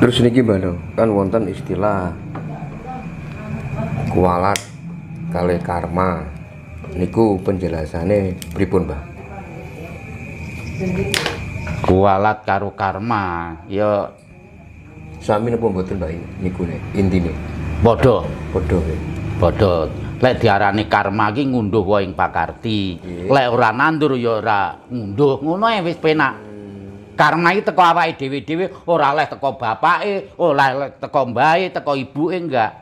terus niki Badung kan wonten istilah kualat kali karma niku penjelasannya pripun Mbah kualat karo karma ya sami napa mboten Mbah niku ne intine padha padha padha lek diarani karma ki ngunduh wae ing pakarti lek ora nandur ya ora ngunduh ngono e wis penak karena itu teko awake dhewe-dhewe ora leh teko bapake ora leh teko mbae teko ibuke enggak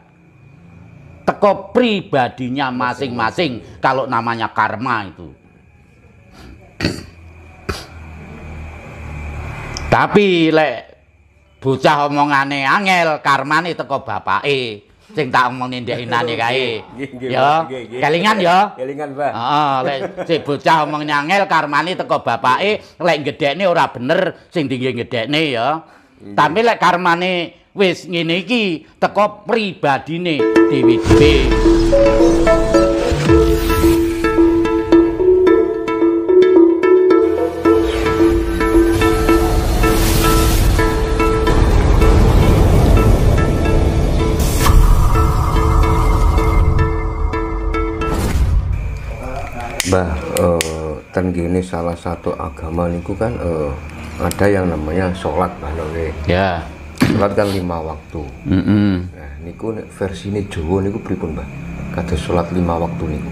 teko pribadinya masing-masing kalau namanya karma itu tapi lek bocah omongane angel karmane teko bapake sing tak omongne ndek inane kae. Yo, kelingan yo. Kelingan, Pak. Heeh, lek sik bocah omong nyangel karmane teko bapake, lek gedhekne ora bener sing dingge gedhekne yo. Tapi lek karmane wis ngene iki teko pribadine dewe-dewe. Mbah eh, ten kan salah satu agama niku kan eh, ada yang namanya sholat Mbah Ya. Ya. Sholat kan lima waktu. Mm -hmm. Nah, niku versi ini Jawa niku pun Mbah? Kata sholat lima waktu niku.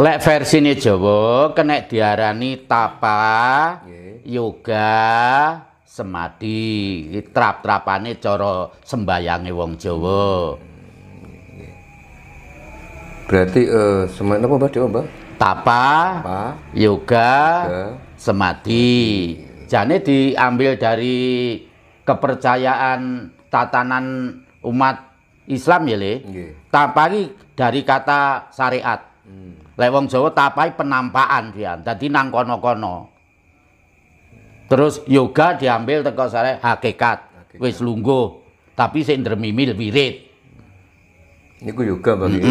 Lek versi ini Jawa kena diarani tapa, yeah. yoga, semadi trap-trapane coro sembayangi wong Jawa. Berarti eh uh, semen apa Mbah Dewa Mbah? tapa, tapa yoga, yoga semati. Jane diambil dari kepercayaan tatanan umat Islam ya le. dari kata syariat. Hmm. Lewong Jawa tapai penampaan, dia, dadi nang kono-kono. Terus yoga diambil teko syariat hakikat. wes Wis lungguh, tapi sik ndremimi wirid. Niku yoga bagi.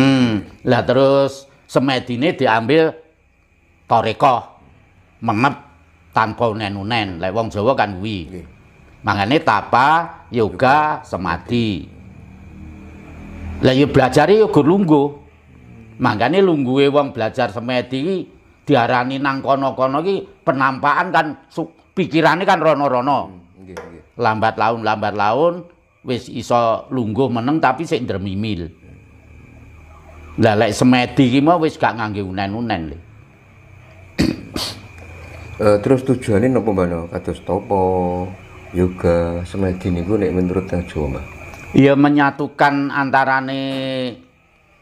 Lah terus semedine diambil toreko menep tanpa unen-unen lek wong Jawa kan kuwi mangane tapa yoga semadi lah yo belajar yo gur lungguh mangane lungguhe wong belajar semedi diarani nang kono-kono iki penampakan kan pikirane kan rono-rono hmm, lambat laun lambat laun wis iso lungguh meneng tapi sik ndremimil lah lek semedi iki mau wis gak ngangge unen-unen lho. Uh, eh, terus tujuannya nopo mbak kados topo yoga semedi niku nek menurut Kang Jawa Mbah. Ya menyatukan antarane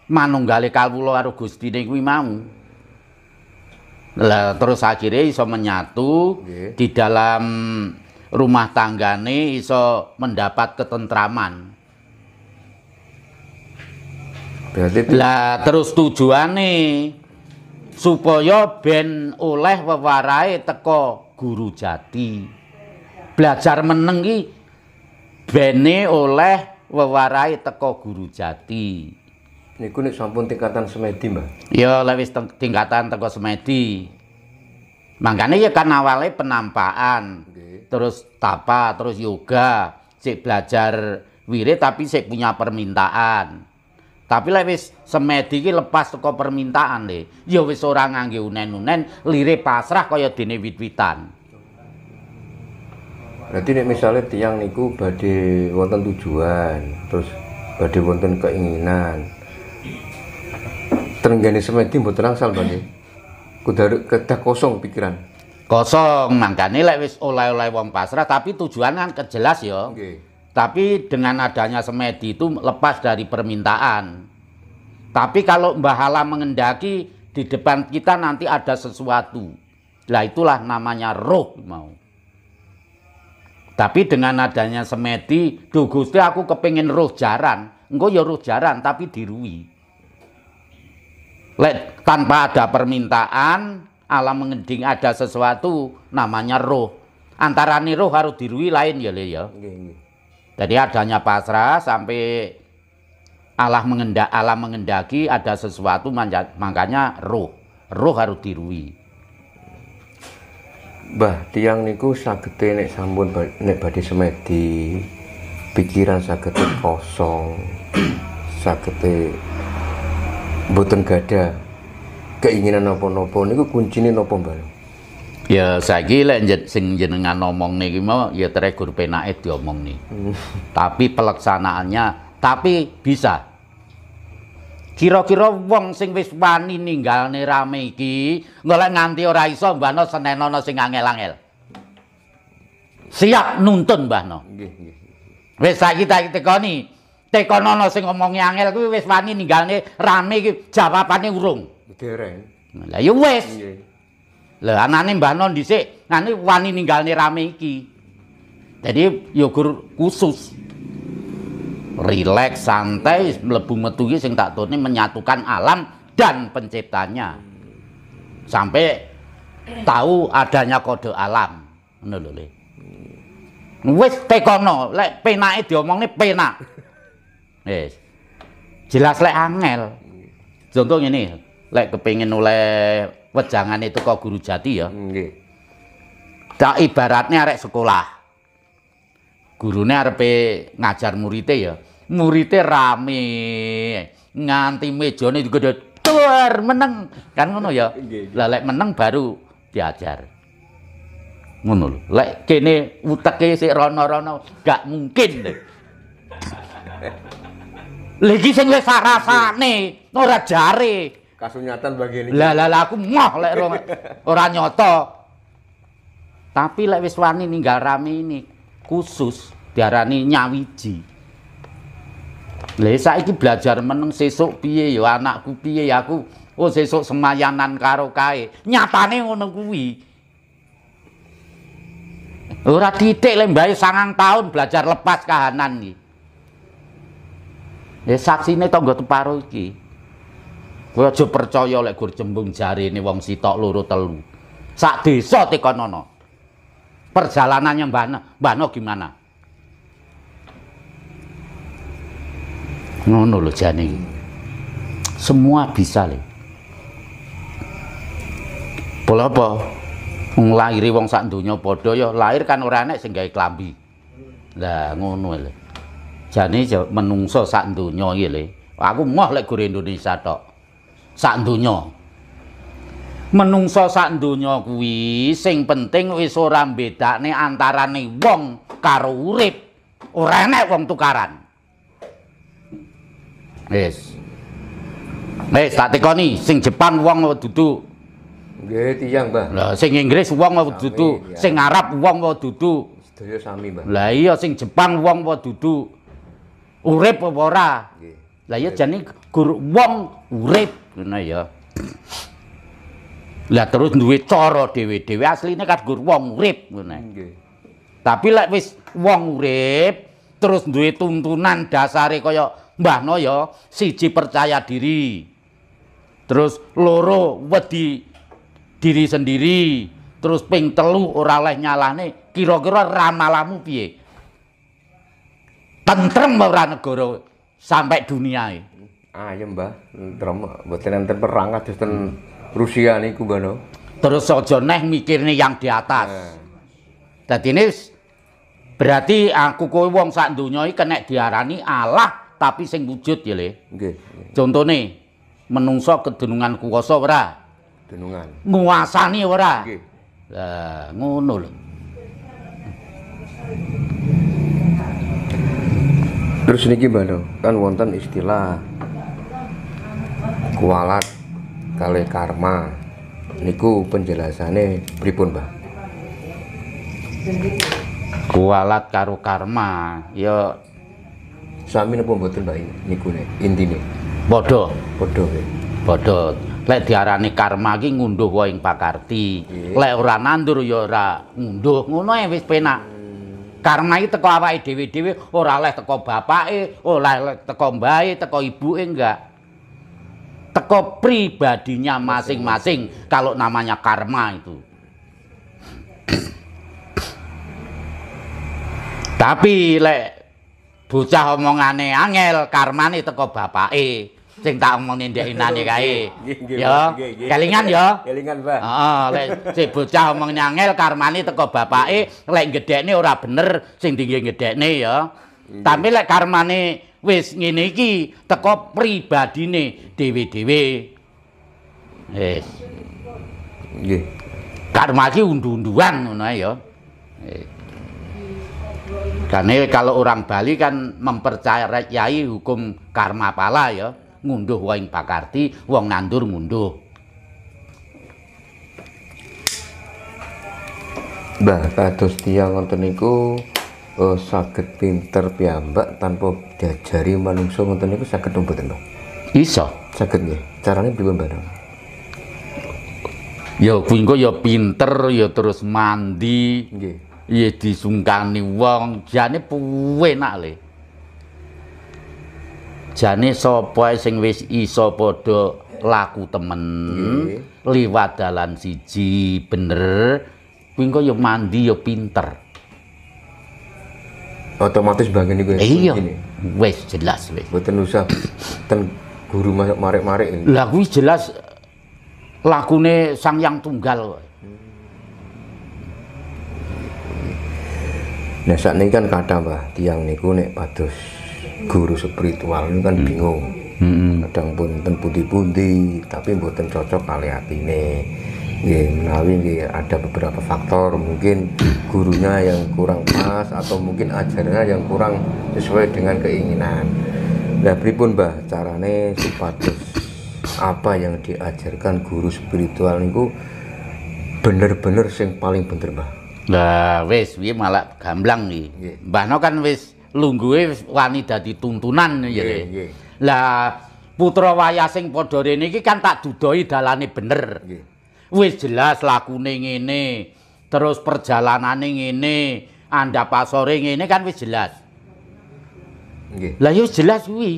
manunggale kawula karo Gusti niku mau. Lah terus akhirnya iso menyatu yeah. di dalam rumah tanggane iso mendapat ketentraman. Berarti lah terus tujuan nih supaya ben oleh wewarai teko guru jati. Belajar menengi beni bene oleh wewarai teko guru jati. ini kunik sampun tingkatan semedi, mbak Ya lewis tingkatan teko semedi. Makanya ya karena awalnya penampaan, okay. terus tapa, terus yoga, cek belajar wirid tapi saya punya permintaan. Tapi lek wis semedi iki lepas teko permintaan le. Ya wis ora ngangge unen-unen, lire pasrah kaya dene wit-witan. Berarti nek misalnya tiang niku badhe wonten tujuan, terus badhe wonten keinginan. Terenggane semedi mboten angsal badhe. Kudu kedah kosong pikiran. Kosong, makanya lek wis oleh-oleh wong pasrah tapi tujuan kan kejelas ya. Okay. Tapi dengan adanya semedi itu lepas dari permintaan. Tapi kalau Mbah Hala mengendaki di depan kita nanti ada sesuatu. Lah itulah namanya roh mau. Tapi dengan adanya semedi, duh Gusti aku kepingin roh jaran. Engko ya roh jaran tapi dirui. Lek tanpa ada permintaan, alam mengending ada sesuatu namanya roh. Antara roh harus dirui lain ya ya. Jadi adanya pasrah sampai Allah mengendaki, Allah mengendaki ada sesuatu makanya roh roh harus dirui Bah, tiang niku sagete nek sampun nek badhe semedi pikiran sagete kosong sagete boten gada keinginan nopo-nopo niku kuncine nopo Mbah Ya saiki lek sing jenengan ngomong niki mau ya terakhir penake diomong nih. Hmm. Tapi pelaksanaannya tapi bisa kira-kira wong sing wis wani ninggalne rame iki golek nganti ora iso mbah senenono sing angel-angel siap nuntun mbah no wis saiki tak tekoni tekonono sing omongi angel kuwi wis wani ninggalne rame iki jawabane urung dereng lah ya wis lho anane mbahno no dhisik nganti wani ninggalne rame iki jadi yogur khusus relax, santai, melebu metu sing tak turni menyatukan alam dan penciptanya. Sampai tahu adanya kode alam. nulule wes Le. lek pena itu omong nih penak. yes. Jelas lek angel. Contoh nih lek kepingin oleh wejangan itu kau guru jati ya. Tak ibaratnya arek sekolah. gurunya arepe ngajar muridnya ya muridnya rame nganti mejane juga duar meneng kan ngono ya lah lek meneng baru diajar ngono lho lek kene uteke sik rono-rono gak mungkin lagi sing wis sarasane ora jare kasunyatan begini. ini lah lah aku moh lek ora nyoto tapi lek wis wani ninggal rame ini khusus diarani nyawiji Lha itu belajar meneng sesuk piye ya anakku piye ya aku oh sesuk semayanan karo kae. Nyatane ngono kuwi. Ora titik le mbae sangang tahun belajar lepas kahanan iki. Ya saksine tangga teparo iki. Kowe aja percaya lek gur jembung jarine wong sitok loro telu. Sak desa tekonono. Perjalanannya mbana, mbana gimana? ngono lo jane semua bisa le pola apa nglairi wong sak donya padha ya lahir kan ora enek sing gawe klambi lah ngono le jane ya menungso sak donya iki aku moh lek gure Indonesia tok sak donya menungso sak donya kuwi sing penting wis ora bedakne antarane wong karo urip ora enek wong tukaran Yes, nih tak tekoni sing Jepang mau dudu. gede tiang bah. Lah sing Inggris uang mau dudu, ya. sing Arab uang mau dudu. Sedaya sami, bah. Lah iya sing Jepang uang mau dudu. Urip apa ora? Lah iya jadi guru uang urip ngono ya. Lah terus duwe cara dhewe-dhewe asline kan guru uang urip ngene. Tapi lek wis wong urip terus duit tuntunan dasari kaya mbah noyo ya, siji percaya diri. Terus loro wedi diri sendiri. Terus ping telu ora leh nyalane kira-kira ramalamu piye? Tentrem ora negara sampai e? ah iya Mbah. Tentrem mboten enten perang kados ten Rusia niku, Mbah no. Terus aja neh mikirne yang di atas. Nah. Dadi berarti aku kowe wong sak donya iki kena diarani Allah tapi sing wujud ya Le. Contoh nih menungso kedunungan kuwasa ora? Denungan. Nguasani ora? Nggih. Lah ngono lho. Terus niki Mbak kan wonten istilah kualat kali karma niku penjelasannya pripun bah. kualat karo karma ya Sami napa mboten Mbak niku ne intine. bodoh Padha bodoh Lek diarani karma ki ngunduh wae ing pakarti. Lek ora nandur ya ora ngunduh. Ngono ae wis penak. Hmm. karena itu teko awake dhewe-dhewe ora oleh teko bapake ora oleh teko mbae teko ibuke enggak teko pribadinya masing-masing kalau namanya karma itu tapi lek bocah omongane angel karmane teko bapake sing tak omongne ndek inane kae ya kelingan ya kelingan Pak heeh lek sing bocah omongne angel karmane teko bapake lek gedhekne ora bener sing dingge gedhekne ya tapi lek karmane wis ngene iki teko pribadine dhewe-dhewe wis eh. nggih karma ki undu-unduan ngono ya nggih eh. Karena kalau orang Bali kan mempercayai hukum karma pala ya, ngunduh wong pakarti, wong nandur ngunduh. Bah, kados tiang wonten niku oh, eh, sakit pinter piyambak tanpa diajari manungsa wonten niku saged mboten Mbah. Iso. Saged nggih. Carane pripun Mbah? Ya kuwi ya pinter ya terus mandi. Nggih iya disungkani wong jane nak le jane sapa sing wis iso padha laku temen yeah. liwat dalan siji bener kuwi yo mandi yo pinter otomatis bangen gue ya iya wes jelas wis mboten usah ten guru marek-marek lah kuwi jelas lakune sang yang tunggal hmm. Nah saat ini kan kadang mbah tiang niku nek padus guru spiritual ini kan hmm. bingung. Hmm. Kadang pun ten putih putih tapi buatan cocok kali hati ini. Ya, menawi nggih ada beberapa faktor mungkin gurunya yang kurang pas atau mungkin ajarannya yang kurang sesuai dengan keinginan. Nah, pripun Mbah carane supados apa yang diajarkan guru spiritual niku bener-bener sing paling bener Mbah. Lah wis piye malah gamblang iki. Yeah. Mbah No kan wis lungguhe wani dadi tuntunan ya. ya. Lah putra wayah sing padha rene iki kan tak dudoi dalane bener. Yeah. Wis jelas lakune ngene, terus perjalanane ngene, andhap asore ngene kan wis jelas. Nggih. Lah yo ya jelas kuwi.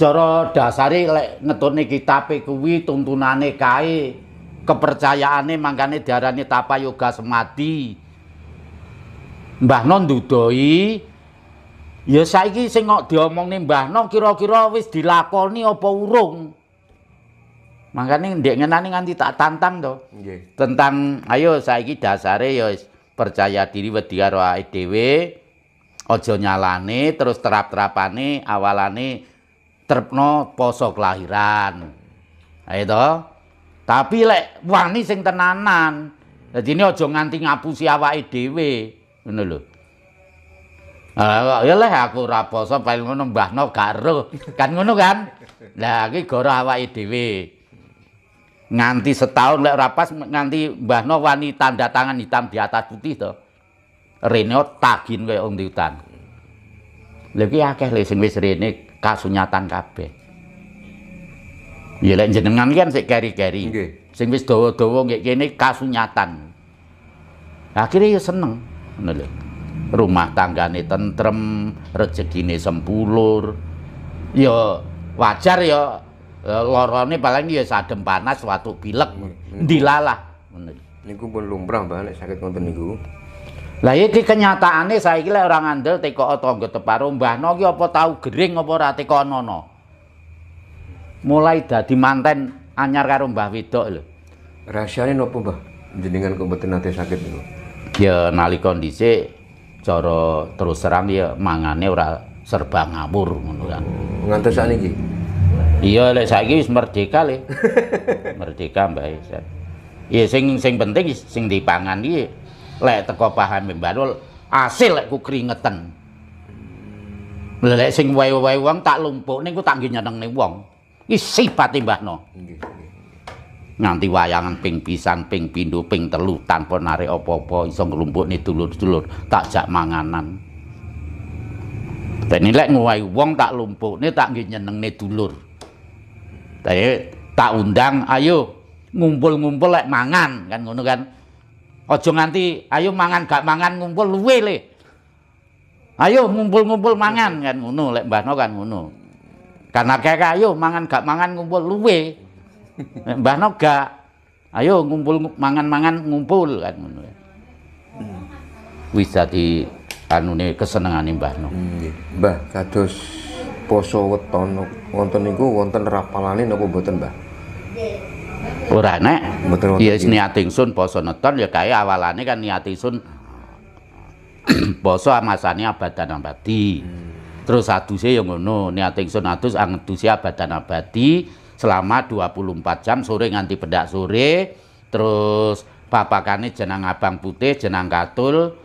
Cara dasare lek ngetutne kitabe kuwi tuntunane kae kepercayaane mangkane diarani tapa yoga semadi Mbah Non dudoi ya saiki sing kok nih Mbah Non kira-kira wis dilakoni apa urung Makanya ndek ngenani nganti tak tantang to. Tentang ayo saiki dasare ya percaya diri wedi karo dhewe. Aja nyalane terus terap-terapane awalane terpno poso kelahiran. Ayo to. Tapi lek wani sing tenanan. Dadi ini aja nganti ngapusi awake dhewe. Ngono lho. Ah, ya leh aku ora poso paling ngono mbahno gak roh. Kan ngono kan? Lah iki gara awake dhewe. Nganti setahun lek ora pas nganti mbahno wani tanda tangan hitam di atas putih to. Rene tagin kaya wong di hutan. Lha iki akeh lho sing wis rene kasunyatan kabeh. Ya lek jenengan kan sik keri-keri. Nggih. Sing wis dawa-dawa nggih kene kasunyatan. Akhirnya ya seneng. Ngono Rumah tangga nih tentrem, rezeki nih sempulur. Yo, ya, wajar yo. Ya, eh, lorone paling ya sadem panas, watuk pilek, dilalah. Ngono. Niku pun lumrah Mbah lek sakit ngoten niku. Lah iki kenyataane saiki lek orang andel, teko tangga teparo mbahno ki apa tau gering apa ora teko nono mulai dadi manten anyar karo Mbah Widok lho. Rahasiane nopo, Mbah? Jenengan kok mboten nate sakit niku. Ya nalika dhisik cara terus terang ya mangane ora serba ngawur ngono kan. Oh, Ngantos sakniki. Iya lek saiki wis merdeka le. merdeka Mbah Isan. Ya sing sing penting sing dipangan iki lek teko paham mbalul asil lek ku keringetan. Lek sing wae-wae wong tak lumpuk niku tak nggih ning wong. Iki sifate Mbah No. Nganti wayangan ping pisan, ping pindu ping telu tanpa narik apa-apa iso nglumpukne dulur-dulur tak jak manganan. Dene lek ngowahi wong tak lumpukne tak nggih nyenengne dulur. Dene tak undang ayo ngumpul-ngumpul lek mangan kan ngono kan. Aja nganti ayo mangan gak mangan ngumpul luwe le. Ayo ngumpul-ngumpul mangan kan ngono lek no kan ngono. Karena kayak ayo mangan gak mangan ngumpul luwe. Mbah no gak. Ayo ngumpul mangan-mangan ngumpul kan ngono. di anu nih kesenangan kesenengane Mbah No. Hmm, nggih. Mbah kados poso weton wonten niku wonten rapalane napa mboten Mbah? Ora nek. Mboten niatin Ya ingsun poso neton ya kae awalane kan niatin ingsun hmm. poso amasane abadan abadi. Hmm. Terus sih yang ngono, niat ingsun atus angeduse ah, abadan abadi selama 24 jam sore nganti bedak sore. Terus papakane jenang abang putih, jenang katul,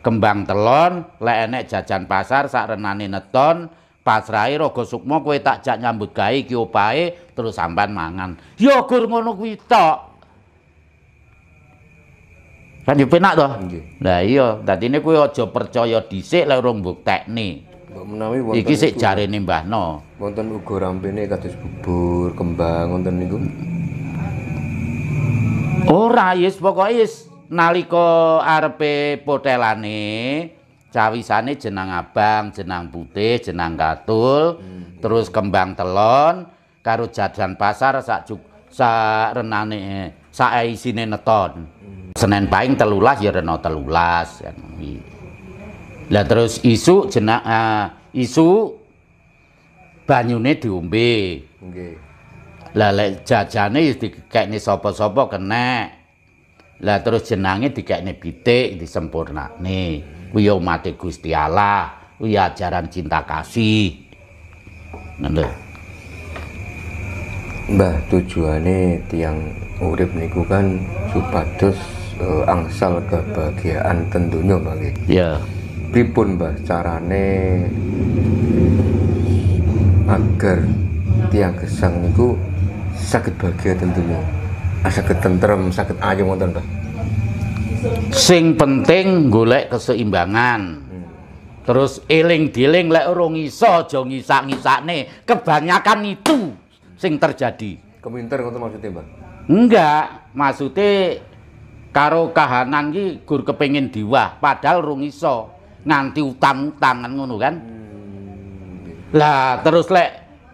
kembang telon, lek enek jajan pasar sak renane neton, pasrai rogo sukmo kue tak jak nyambut gay iki terus sampan mangan. yogur gur ngono kuwi tok. Kan yo penak to? Nggih. Lah iya, dadine kowe aja percaya dhisik lek urung mbuktekne. Mbok menawi wonten iki sik jarene Mbahno. Wonten uga rampene kados bubur, kembang wonten niku. Ora yes pokoke yes nalika arepe potelane cawisane jenang abang, jenang putih, jenang katul, hmm. terus kembang telon karo jajan pasar sak juk, sak renane sak isine neton. Hmm. Senen paing telulas ya reno telulas. Ya, Lah terus isu jenak uh, isu banyune diombe. Nggih. Lah lek jajane wis ya dikekne sapa-sapa kena. Lah terus jenange dikekne pitik disempurnakne. Kuwi ya umat Gusti Allah, kuwi ya ajaran cinta kasih. Ngono Mbah tujuane tiang urip niku kan supados uh, angsal kebahagiaan tentunya Mbah. Iya. Yeah pripun mbah carane agar tiang gesang niku sakit bahagia tentunya ah, sakit tentrem sakit ayem wonten mbah sing penting golek keseimbangan hmm. terus eling diling lek urung iso aja ngisak-ngisakne kebanyakan itu sing terjadi keminter ngoten maksudnya mbah enggak maksudnya karo kahanan ki gur kepengin diwah padahal rung iso nganti utang-utangan ngono kan. Hmm. Lah terus lek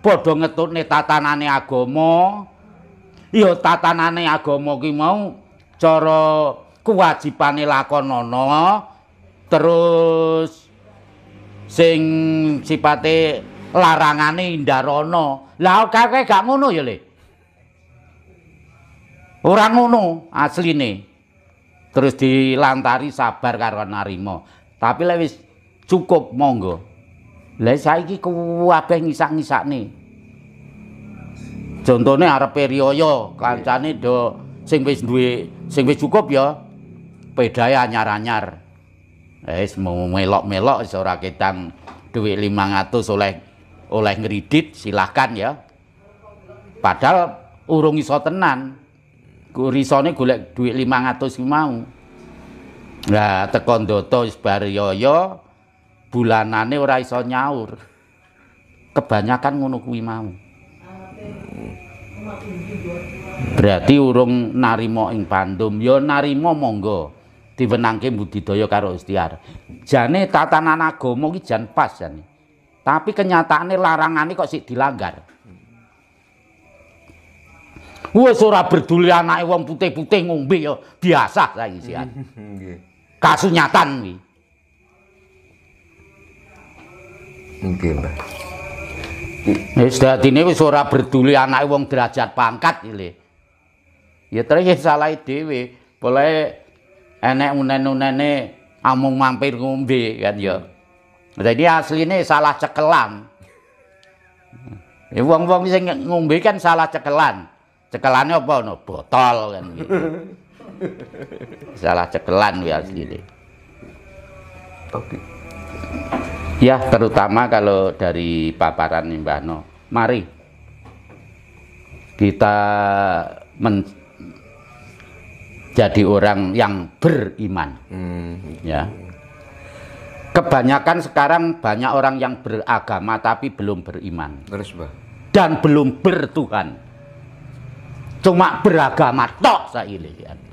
padha ngetutne tatanane agama, ya tatanane agama ki mau cara kewajibane lakonana terus sing sipate larangane ndarana. Lah kakek gak ngono ya le. Ora ngono asline. Terus dilantari sabar karo narima. Tapi lek wis cukup monggo. Lah saiki kabeh ngisak-ngisakne. Contone arepe riyoyo, kancane iya. do sing wis duwe sing wis cukup ya pedae ya anyar-anyar. Eh, wis melok-melok wis ora ketang dhuwit 500 oleh oleh ngridit silakan ya. Padahal urung iso tenan. Risone golek dhuwit 500 ki mau. Nah teko ndoto wis yoyo bulanane ora iso nyaur. Kebanyakan ngono kuwi mau. Berarti urung narimo ing pandum, yo ya narimo monggo diwenangke budidaya karo istiar. Jane tatanan agama ki jan pas jane. Tapi kenyataane larangane kok sih dilanggar. Wes ora berduli anake wong putih-putih ngombe yo ya, biasa saiki sih. kasunyatan nih Nggih, Mbah. Wis ya, dadine wis ora berduli anake wong derajat pangkat iki. Ya terus ya salah dhewe. Boleh enek unen-unene amung mampir ngombe kan ya. Jadi asline salah cekelan. Ya wong-wong sing ngombe kan salah cekelan. Cekelane apa no? Botol kan. Gitu. salah cekelan ya iya. segini Oke. Ya, terutama kalau dari paparan Mbah No. Mari kita menjadi orang yang beriman. Hmm. Ya. Kebanyakan sekarang banyak orang yang beragama tapi belum beriman. Terus, bah. Dan belum bertuhan. Cuma beragama tok saya lihat.